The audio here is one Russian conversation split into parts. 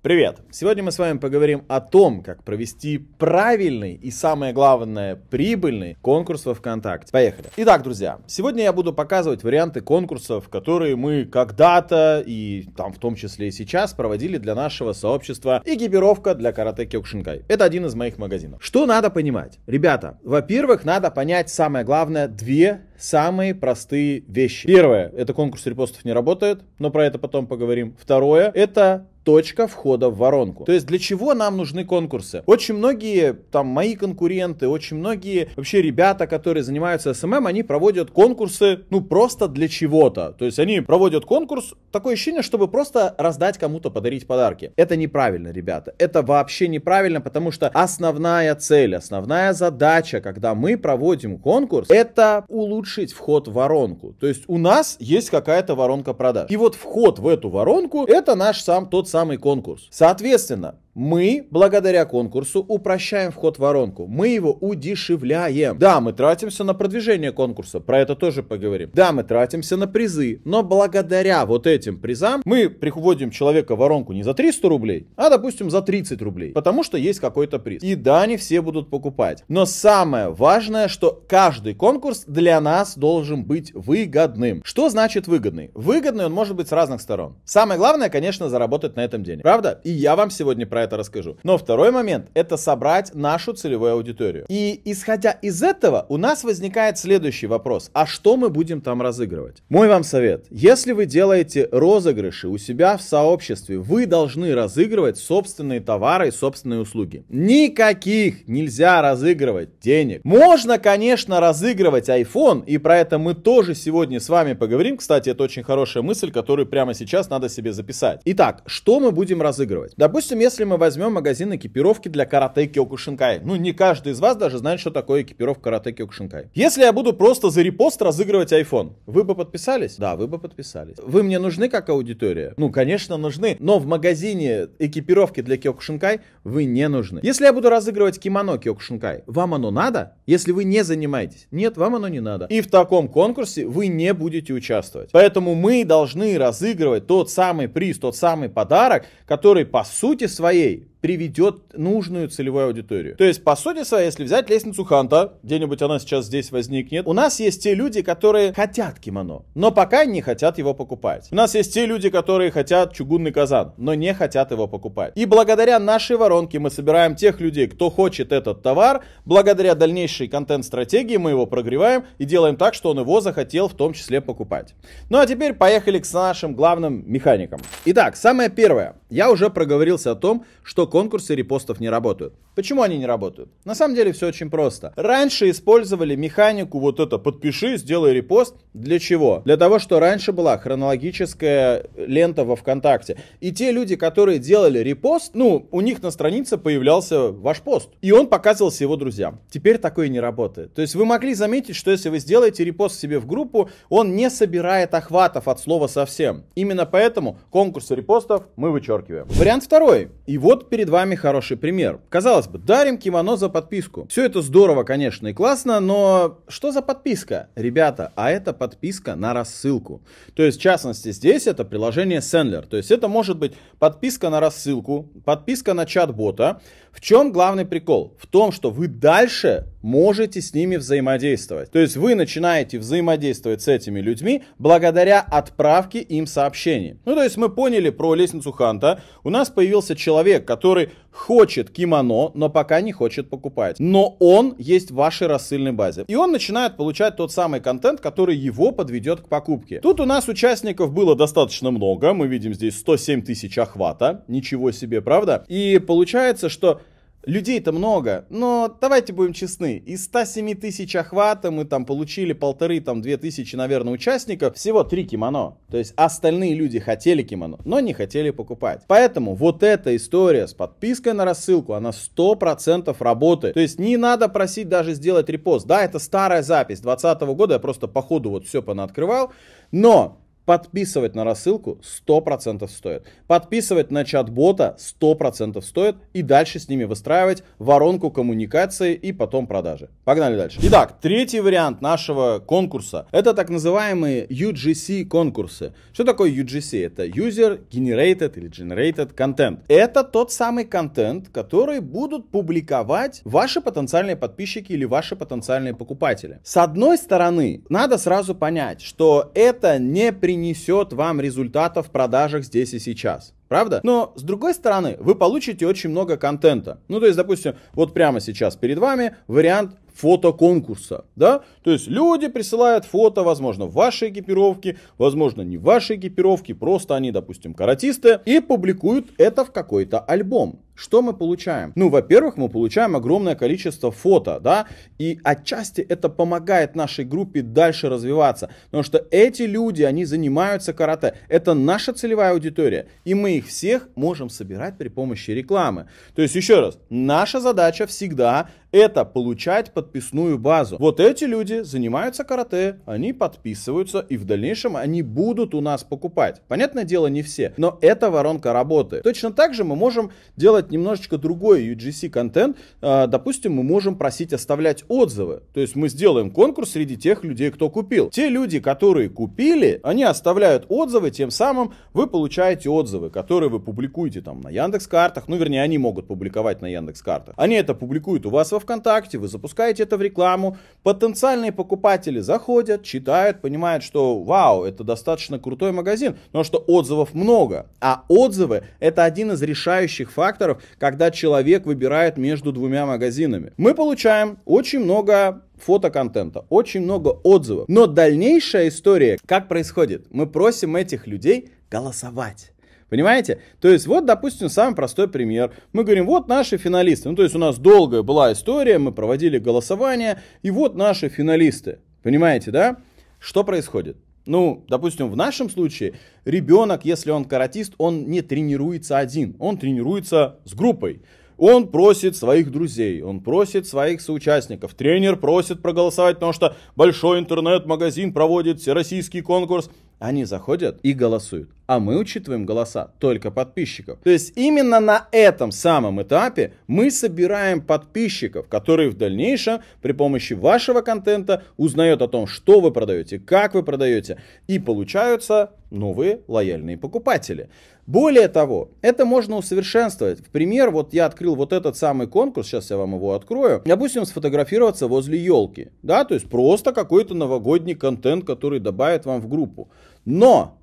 Привет! Сегодня мы с вами поговорим о том, как провести правильный и, самое главное, прибыльный конкурс во ВКонтакте. Поехали! Итак, друзья, сегодня я буду показывать варианты конкурсов, которые мы когда-то и там в том числе и сейчас проводили для нашего сообщества «Экипировка для карате Кёкшинкай». Это один из моих магазинов. Что надо понимать? Ребята, во-первых, надо понять самое главное две самые простые вещи. Первое, это конкурс репостов не работает, но про это потом поговорим. Второе, это точка входа в воронку. То есть для чего нам нужны конкурсы? Очень многие, там, мои конкуренты, очень многие вообще ребята, которые занимаются СММ, они проводят конкурсы, ну, просто для чего-то. То есть они проводят конкурс, такое ощущение, чтобы просто раздать кому-то, подарить подарки. Это неправильно, ребята. Это вообще неправильно, потому что основная цель, основная задача, когда мы проводим конкурс, это улучшить вход в воронку. То есть у нас есть какая-то воронка продаж. И вот вход в эту воронку, это наш сам тот самый самый конкурс. Соответственно, мы, благодаря конкурсу, упрощаем вход в воронку. Мы его удешевляем. Да, мы тратимся на продвижение конкурса, про это тоже поговорим. Да, мы тратимся на призы, но благодаря вот этим призам мы приводим человека в воронку не за 300 рублей, а, допустим, за 30 рублей, потому что есть какой-то приз. И да, не все будут покупать. Но самое важное, что каждый конкурс для нас должен быть выгодным. Что значит выгодный? Выгодный он может быть с разных сторон. Самое главное, конечно, заработать на этом деньги. Правда? И я вам сегодня про это это расскажу. Но второй момент – это собрать нашу целевую аудиторию. И исходя из этого, у нас возникает следующий вопрос. А что мы будем там разыгрывать? Мой вам совет. Если вы делаете розыгрыши у себя в сообществе, вы должны разыгрывать собственные товары и собственные услуги. Никаких нельзя разыгрывать денег. Можно, конечно, разыгрывать iPhone, и про это мы тоже сегодня с вами поговорим. Кстати, это очень хорошая мысль, которую прямо сейчас надо себе записать. Итак, что мы будем разыгрывать? Допустим, если мы возьмем магазин экипировки для карате Кёкушинкай. Ну, не каждый из вас даже знает, что такое экипировка карате Кёкушинкай. Если я буду просто за репост разыгрывать iPhone, вы бы подписались? Да, вы бы подписались. Вы мне нужны как аудитория? Ну, конечно, нужны. Но в магазине экипировки для Кёкушинкай вы не нужны. Если я буду разыгрывать кимоно Кёкушинкай, вам оно надо? Если вы не занимаетесь? Нет, вам оно не надо. И в таком конкурсе вы не будете участвовать. Поэтому мы должны разыгрывать тот самый приз, тот самый подарок, который по сути своей aí. приведет нужную целевую аудиторию. То есть, по сути своей, если взять лестницу Ханта, где-нибудь она сейчас здесь возникнет, у нас есть те люди, которые хотят кимоно, но пока не хотят его покупать. У нас есть те люди, которые хотят чугунный казан, но не хотят его покупать. И благодаря нашей воронке мы собираем тех людей, кто хочет этот товар, благодаря дальнейшей контент-стратегии мы его прогреваем и делаем так, что он его захотел в том числе покупать. Ну а теперь поехали к нашим главным механикам. Итак, самое первое. Я уже проговорился о том, что конкурсы репостов не работают. Почему они не работают? На самом деле все очень просто. Раньше использовали механику вот это «подпиши, сделай репост». Для чего? Для того, что раньше была хронологическая лента во ВКонтакте. И те люди, которые делали репост, ну, у них на странице появлялся ваш пост. И он показывался его друзьям. Теперь такое не работает. То есть вы могли заметить, что если вы сделаете репост себе в группу, он не собирает охватов от слова совсем. Именно поэтому конкурсы репостов мы вычеркиваем. Вариант второй. И вот перед вами хороший пример. Казалось бы, дарим кимоно за подписку. Все это здорово, конечно, и классно, но что за подписка? Ребята, а это подписка на рассылку. То есть, в частности, здесь это приложение Sendler. То есть, это может быть подписка на рассылку, подписка на чат-бота. В чем главный прикол? В том, что вы дальше можете с ними взаимодействовать. То есть, вы начинаете взаимодействовать с этими людьми благодаря отправке им сообщений. Ну, то есть, мы поняли про лестницу Ханта. У нас появился человек, который который хочет кимоно, но пока не хочет покупать. Но он есть в вашей рассыльной базе. И он начинает получать тот самый контент, который его подведет к покупке. Тут у нас участников было достаточно много. Мы видим здесь 107 тысяч охвата. Ничего себе, правда? И получается, что Людей-то много, но давайте будем честны, из 107 тысяч охвата мы там получили полторы, там, две тысячи, наверное, участников, всего три кимоно. То есть остальные люди хотели кимоно, но не хотели покупать. Поэтому вот эта история с подпиской на рассылку, она 100% работает. То есть не надо просить даже сделать репост. Да, это старая запись 2020 года, я просто по ходу вот все понаоткрывал, но Подписывать на рассылку 100% стоит. Подписывать на чат-бота 100% стоит. И дальше с ними выстраивать воронку коммуникации и потом продажи. Погнали дальше. Итак, третий вариант нашего конкурса. Это так называемые UGC конкурсы. Что такое UGC? Это User Generated или Generated Content. Это тот самый контент, который будут публиковать ваши потенциальные подписчики или ваши потенциальные покупатели. С одной стороны, надо сразу понять, что это не принято принесет вам результатов в продажах здесь и сейчас. Правда? Но, с другой стороны, вы получите очень много контента. Ну, то есть, допустим, вот прямо сейчас перед вами вариант фотоконкурса, да, то есть люди присылают фото, возможно, в вашей экипировке, возможно, не в вашей экипировке, просто они, допустим, каратисты, и публикуют это в какой-то альбом. Что мы получаем? Ну, во-первых, мы получаем огромное количество фото, да, и отчасти это помогает нашей группе дальше развиваться, потому что эти люди, они занимаются карате, это наша целевая аудитория, и мы их всех можем собирать при помощи рекламы. То есть, еще раз, наша задача всегда это получать подписную базу. Вот эти люди занимаются карате, они подписываются и в дальнейшем они будут у нас покупать. Понятное дело, не все, но это воронка работы. Точно так же мы можем делать немножечко другой UGC контент. А, допустим, мы можем просить оставлять отзывы. То есть мы сделаем конкурс среди тех людей, кто купил. Те люди, которые купили, они оставляют отзывы, тем самым вы получаете отзывы, которые вы публикуете там на Яндекс картах. Ну, вернее, они могут публиковать на Яндекс картах. Они это публикуют у вас во страницу ВКонтакте, вы запускаете это в рекламу, потенциальные покупатели заходят, читают, понимают, что вау, это достаточно крутой магазин, но что отзывов много, а отзывы это один из решающих факторов, когда человек выбирает между двумя магазинами. Мы получаем очень много фотоконтента, очень много отзывов. Но дальнейшая история, как происходит? Мы просим этих людей голосовать. Понимаете? То есть, вот, допустим, самый простой пример. Мы говорим, вот наши финалисты. Ну, то есть, у нас долгая была история, мы проводили голосование, и вот наши финалисты. Понимаете, да? Что происходит? Ну, допустим, в нашем случае ребенок, если он каратист, он не тренируется один, он тренируется с группой. Он просит своих друзей, он просит своих соучастников. Тренер просит проголосовать, потому что большой интернет-магазин проводит всероссийский конкурс. Они заходят и голосуют а мы учитываем голоса только подписчиков. То есть именно на этом самом этапе мы собираем подписчиков, которые в дальнейшем при помощи вашего контента узнают о том, что вы продаете, как вы продаете, и получаются новые лояльные покупатели. Более того, это можно усовершенствовать. В пример, вот я открыл вот этот самый конкурс, сейчас я вам его открою. Допустим, сфотографироваться возле елки, да, то есть просто какой-то новогодний контент, который добавит вам в группу. Но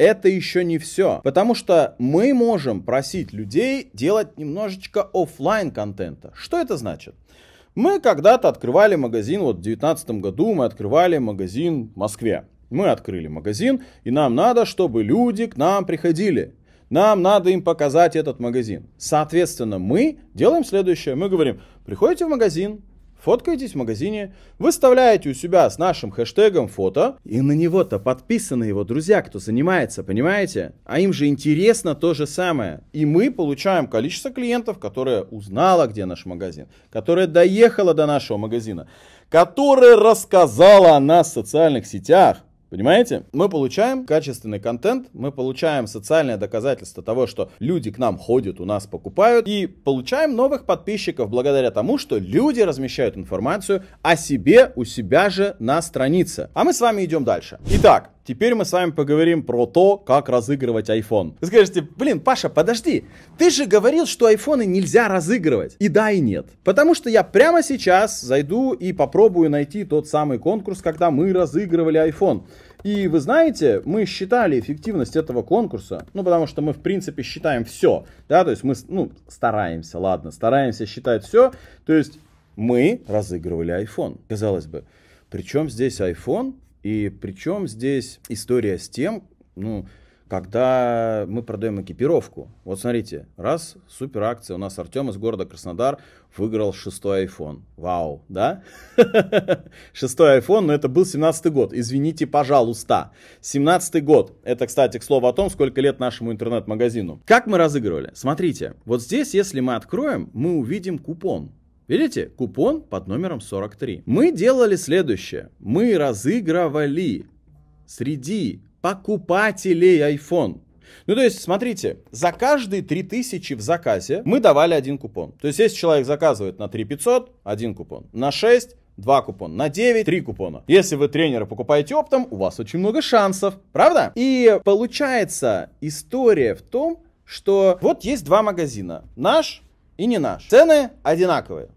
это еще не все, потому что мы можем просить людей делать немножечко офлайн контента. Что это значит? Мы когда-то открывали магазин, вот в 2019 году мы открывали магазин в Москве. Мы открыли магазин, и нам надо, чтобы люди к нам приходили. Нам надо им показать этот магазин. Соответственно, мы делаем следующее. Мы говорим, приходите в магазин, Фоткаетесь в магазине, выставляете у себя с нашим хэштегом фото, и на него-то подписаны его друзья, кто занимается, понимаете? А им же интересно то же самое. И мы получаем количество клиентов, которые узнала где наш магазин, которое доехала до нашего магазина, которое рассказала о нас в социальных сетях, Понимаете? Мы получаем качественный контент, мы получаем социальное доказательство того, что люди к нам ходят, у нас покупают, и получаем новых подписчиков благодаря тому, что люди размещают информацию о себе у себя же на странице. А мы с вами идем дальше. Итак, Теперь мы с вами поговорим про то, как разыгрывать iPhone. Вы скажете, блин, Паша, подожди, ты же говорил, что айфоны нельзя разыгрывать. И да, и нет. Потому что я прямо сейчас зайду и попробую найти тот самый конкурс, когда мы разыгрывали iPhone. И вы знаете, мы считали эффективность этого конкурса, ну, потому что мы, в принципе, считаем все, да, то есть мы, ну, стараемся, ладно, стараемся считать все, то есть мы разыгрывали iPhone, казалось бы. Причем здесь iPhone, и причем здесь история с тем, ну, когда мы продаем экипировку. Вот смотрите, раз, супер акция. У нас Артем из города Краснодар выиграл шестой iPhone. Вау, да? Шестой iPhone, но это был семнадцатый год. Извините, пожалуйста. семнадцатый год. Это, кстати, к слову о том, сколько лет нашему интернет-магазину. Как мы разыгрывали? Смотрите, вот здесь, если мы откроем, мы увидим купон. Видите, купон под номером 43. Мы делали следующее. Мы разыгрывали среди покупателей iPhone. Ну, то есть, смотрите, за каждые 3000 в заказе мы давали один купон. То есть, если человек заказывает на 3500, один купон. На 6, два купона. На 9 три купона. Если вы тренера покупаете оптом, у вас очень много шансов. Правда? И получается история в том, что вот есть два магазина. Наш и не наш. Цены одинаковые.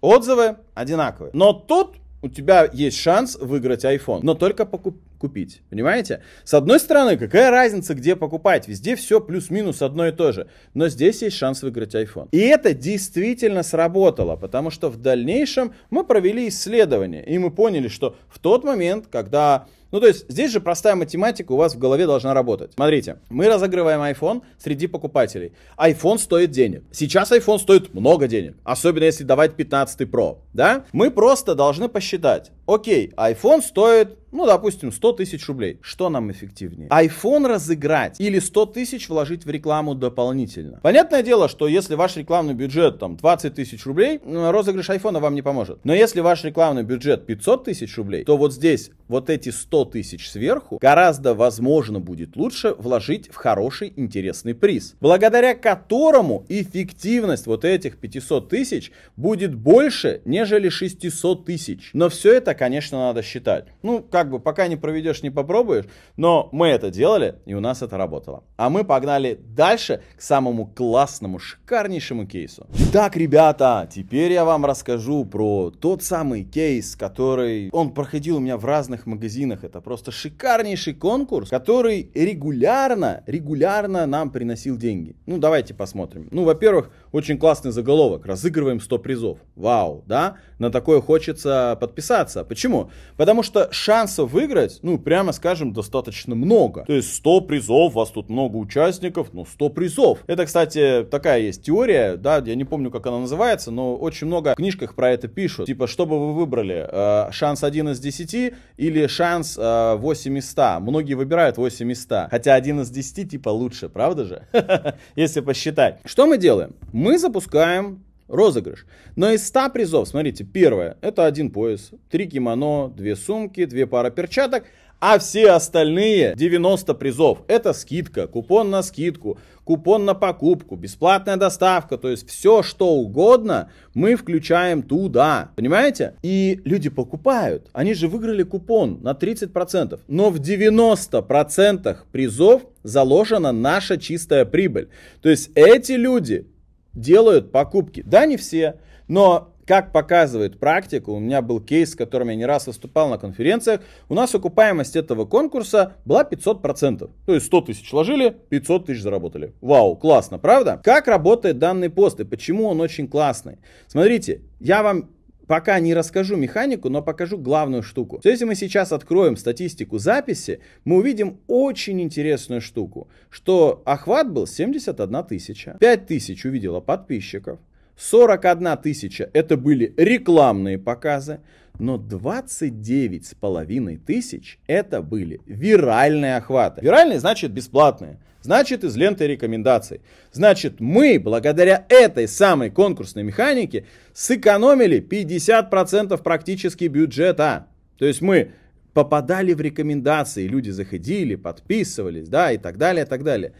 Отзывы одинаковые. Но тут у тебя есть шанс выиграть iPhone, но только покуп купить. Понимаете? С одной стороны, какая разница, где покупать? Везде все плюс-минус одно и то же. Но здесь есть шанс выиграть iPhone. И это действительно сработало, потому что в дальнейшем мы провели исследование, и мы поняли, что в тот момент, когда ну, то есть здесь же простая математика у вас в голове должна работать. Смотрите, мы разыгрываем iPhone среди покупателей. iPhone стоит денег. Сейчас iPhone стоит много денег, особенно если давать 15 Pro, да? Мы просто должны посчитать, окей, iPhone стоит, ну, допустим, 100 тысяч рублей. Что нам эффективнее? iPhone разыграть или 100 тысяч вложить в рекламу дополнительно? Понятное дело, что если ваш рекламный бюджет там 20 тысяч рублей, розыгрыш iPhone вам не поможет. Но если ваш рекламный бюджет 500 тысяч рублей, то вот здесь вот эти 100 тысяч сверху гораздо возможно будет лучше вложить в хороший интересный приз, благодаря которому эффективность вот этих 500 тысяч будет больше, нежели 600 тысяч. Но все это, конечно, надо считать. Ну, как бы, пока не проведешь, не попробуешь, но мы это делали, и у нас это работало. А мы погнали дальше к самому классному, шикарнейшему кейсу. Итак, ребята, теперь я вам расскажу про тот самый кейс, который он проходил у меня в разных магазинах. Это просто шикарнейший конкурс, который регулярно, регулярно нам приносил деньги. Ну, давайте посмотрим. Ну, во-первых, очень классный заголовок. Разыгрываем 100 призов. Вау, да? На такое хочется подписаться, Почему? Потому что шансов выиграть, ну, прямо скажем, достаточно много. То есть 100 призов, у вас тут много участников, ну, 100 призов. Это, кстати, такая есть теория, да, я не помню, как она называется, но очень много в книжках про это пишут. Типа, что бы вы выбрали, э, шанс 1 из 10 или шанс э, 8 из 100? Многие выбирают 8 из 100, хотя 1 из 10 типа лучше, правда же? Если посчитать. Что мы делаем? Мы запускаем розыгрыш. Но из 100 призов, смотрите, первое, это один пояс, три кимоно, две сумки, две пары перчаток, а все остальные 90 призов это скидка, купон на скидку, купон на покупку, бесплатная доставка, то есть все что угодно мы включаем туда, понимаете? И люди покупают, они же выиграли купон на 30%, но в 90% призов заложена наша чистая прибыль. То есть эти люди делают покупки. Да, не все, но как показывает практика, у меня был кейс, с которым я не раз выступал на конференциях, у нас окупаемость этого конкурса была 500%. То есть 100 тысяч вложили, 500 тысяч заработали. Вау, классно, правда? Как работает данный пост и почему он очень классный? Смотрите, я вам Пока не расскажу механику, но покажу главную штуку. Если мы сейчас откроем статистику записи, мы увидим очень интересную штуку, что охват был 71 тысяча, 5 тысяч увидела подписчиков, 41 тысяча это были рекламные показы, но 29 с половиной тысяч это были виральные охваты. Виральные значит бесплатные, значит из ленты рекомендаций. Значит мы благодаря этой самой конкурсной механике сэкономили 50% практически бюджета. То есть мы попадали в рекомендации, люди заходили, подписывались, да, и так далее, и так далее.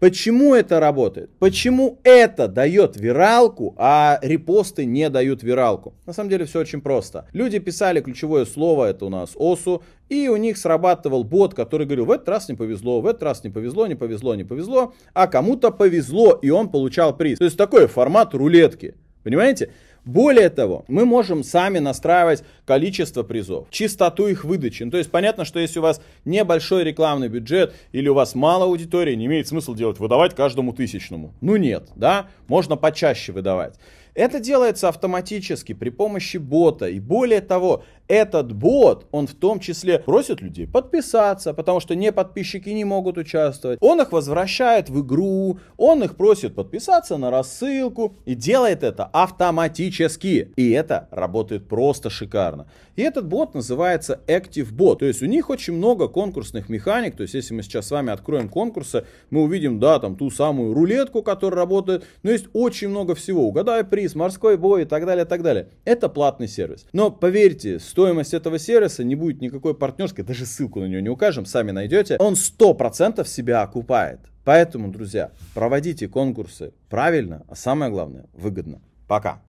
Почему это работает? Почему это дает виралку, а репосты не дают виралку? На самом деле все очень просто. Люди писали ключевое слово, это у нас ОСУ, и у них срабатывал бот, который говорил, в этот раз не повезло, в этот раз не повезло, не повезло, не повезло, а кому-то повезло, и он получал приз. То есть такой формат рулетки. Понимаете? Более того, мы можем сами настраивать количество призов, чистоту их выдачи. Ну, то есть понятно, что если у вас небольшой рекламный бюджет или у вас мало аудитории, не имеет смысла делать, выдавать каждому тысячному. Ну нет, да, можно почаще выдавать. Это делается автоматически при помощи бота. И более того, этот бот, он в том числе просит людей подписаться, потому что не подписчики не могут участвовать. Он их возвращает в игру, он их просит подписаться на рассылку и делает это автоматически. И это работает просто шикарно. И этот бот называется Active Bot, То есть у них очень много конкурсных механик. То есть если мы сейчас с вами откроем конкурсы, мы увидим, да, там ту самую рулетку, которая работает. Но есть очень много всего. Угадай приз, морской бой и так далее, и так далее. Это платный сервис. Но поверьте, Стоимость этого сервиса не будет никакой партнерской, даже ссылку на нее не укажем, сами найдете. Он 100% себя окупает. Поэтому, друзья, проводите конкурсы правильно, а самое главное, выгодно. Пока.